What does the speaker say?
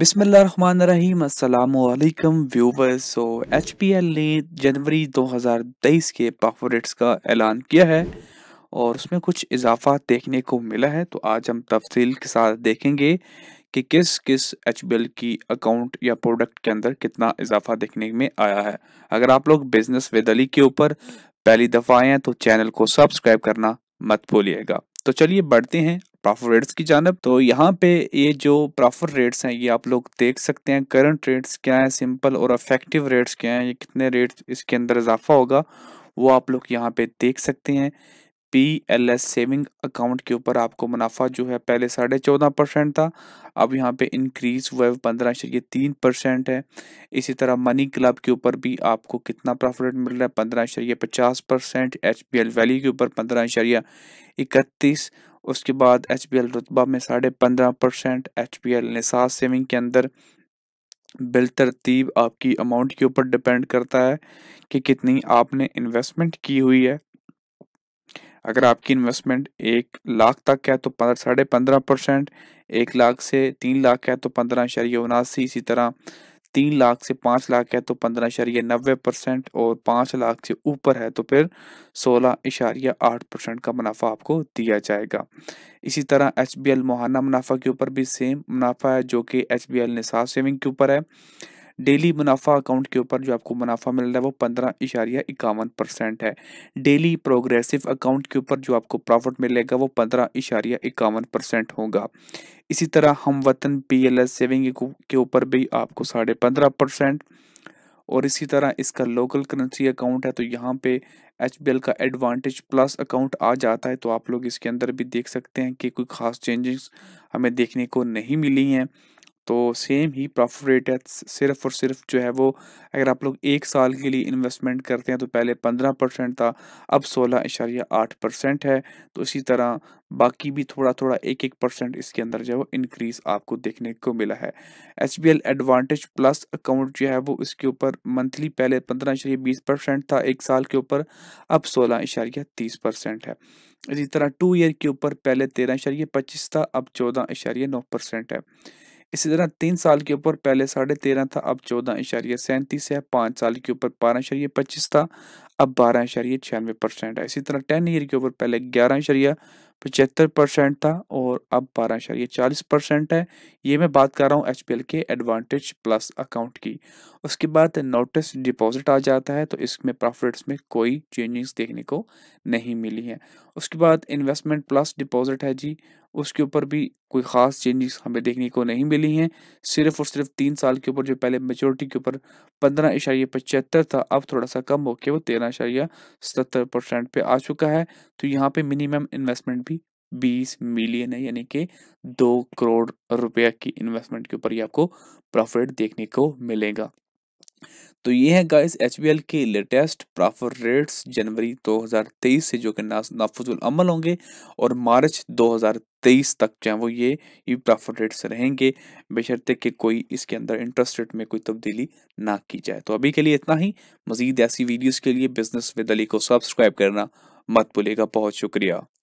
बिसमीम अल्लाम viewers so H ने जनवरी 2023 के पावर रेट्स का ऐलान किया है और उसमें कुछ इजाफा देखने को मिला है तो आज हम तफसील के साथ देखेंगे कि किस किस एच की अकाउंट या प्रोडक्ट के अंदर कितना इजाफा देखने में आया है अगर आप लोग बिजनेस विद अली के ऊपर पहली दफ़ा आए हैं तो चैनल को सब्सक्राइब करना मत भूलिएगा तो चलिए बढ़ते हैं प्रॉफिट रेट्स की जानब तो यहाँ पे ये जो प्रॉफिट रेट्स हैं ये आप लोग देख सकते हैं करंट रेट्स क्या हैं सिंपल और अफेक्टिव रेट्स क्या हैं ये कितने रेट इसके अंदर इजाफा होगा वो आप लोग यहाँ पे देख सकते हैं P L S saving account के ऊपर आपको मुनाफा जो है पहले साढ़े चौदह परसेंट था अब यहाँ पे इंक्रीज हुआ है पंद्रह शरीय तीन परसेंट है इसी तरह मनी क्लब के ऊपर भी आपको कितना प्रॉफिट मिल रहा है पंद्रह शरीय पचास परसेंट एच पी एल वैली के ऊपर पंद्रह शरीय इकतीस उसके बाद एच पी एल रुतबा में साढ़े पंद्रह परसेंट एच पी एल निसाज सेविंग के अंदर बिल तरतीब आपकी अमाउंट के ऊपर डिपेंड करता है कि कितनी आपने इन्वेस्टमेंट की हुई है अगर आपकी इन्वेस्टमेंट एक लाख तक है तो साढ़े पंद्रह परसेंट एक लाख से तीन लाख है तो पंद्रह शरीय उनासी इसी तरह तीन लाख से पांच लाख है तो पंद्रह इशारिया नबे परसेंट और पांच लाख से ऊपर है तो फिर सोलह इशारिया आठ परसेंट का मुनाफा आपको दिया जाएगा इसी तरह एच बी एल मुहाना मुनाफा के ऊपर भी सेम मुनाफा है जो कि एच बी एल निसाब सेविंग के ऊपर है डेली मुनाफा अकाउंट के ऊपर जो आपको मुनाफा मिल रहा है वो पंद्रह इशारिया इक्यावन परसेंट है डेली प्रोग्रेसिव अकाउंट के ऊपर जो आपको प्रॉफिट मिलेगा वो पंद्रह इशारिया इक्यावन परसेंट होगा इसी तरह हम वतन पी एल एस सेविंग के ऊपर भी आपको साढ़े पंद्रह परसेंट और इसी तरह इसका लोकल करेंसी अकाउंट है तो यहाँ पे एच का एडवांटेज प्लस अकाउंट आ जाता है तो आप लोग इसके अंदर भी देख सकते हैं कि कोई ख़ास चेंजेस हमें देखने को नहीं मिली हैं तो सेम ही प्रॉफिट रेट है सिर्फ और सिर्फ जो है वो अगर आप लोग एक साल के लिए इन्वेस्टमेंट करते हैं तो पहले पंद्रह परसेंट था अब सोलह इशारिया आठ परसेंट है तो इसी तरह बाकी भी थोड़ा थोड़ा एक एक परसेंट इसके अंदर जो है वो इंक्रीज़ आपको देखने को मिला है H B L advantage plus account जो है वो इसके ऊपर मंथली पहले पंद्रह इशारिया बीस परसेंट था एक साल के ऊपर अब सोलह इशारिया तीस परसेंट है इसी तरह टू ईयर के ऊपर पहले तेरह इशारिया पच्चीस था अब चौदह इशारिया नौ परसेंट है इसी तरह तीन साल के ऊपर पहले साढ़े तेरह था अब चौदह इशारिया सैंतीस है पाँच साल के ऊपर बारह इशारिया पच्चीस था अब बारह इशारिया छियानवे परसेंट है इसी तरह टेन ईयर के ऊपर पहले ग्यारह इशारिया पचहत्तर परसेंट था और अब बारह इशारिया चालीस परसेंट है ये मैं बात कर रहा हूँ एच के एडवांटेज प्लस अकाउंट की उसके बाद नोटिस डिपॉजिट आ जाता है तो इसमें प्रॉफिट्स में कोई चेंजिंग्स देखने को नहीं मिली है उसके बाद इन्वेस्टमेंट प्लस डिपॉजिट है जी उसके ऊपर भी कोई खास चेंजेस हमें देखने को नहीं मिली हैं सिर्फ और सिर्फ तीन साल के ऊपर जो पहले मेचोरिटी के ऊपर पंद्रह इशारिया पचहत्तर था अब थोड़ा सा कम होकर वो तेरह इशारिया सतर परसेंट पे आ चुका है तो यहाँ पे मिनिमम इन्वेस्टमेंट भी बीस मिलियन है यानी कि दो करोड़ रुपया की इन्वेस्टमेंट के ऊपर ही आपको प्रॉफिट देखने को मिलेगा तो ये है guys H K latest profit rates जनवरी 2023 से जो कि नाफुजुल अमल होंगे और मार्च तेईस तक जो है वो ये ये प्रॉफिट रेट्स रहेंगे बशर्ते कि कोई इसके अंदर इंटरेस्ट रेट में कोई तब्दीली ना की जाए तो अभी के लिए इतना ही मज़ीद ऐसी वीडियोज़ के लिए बिजनेस विद अली को सब्सक्राइब करना मत भूलेगा बहुत शुक्रिया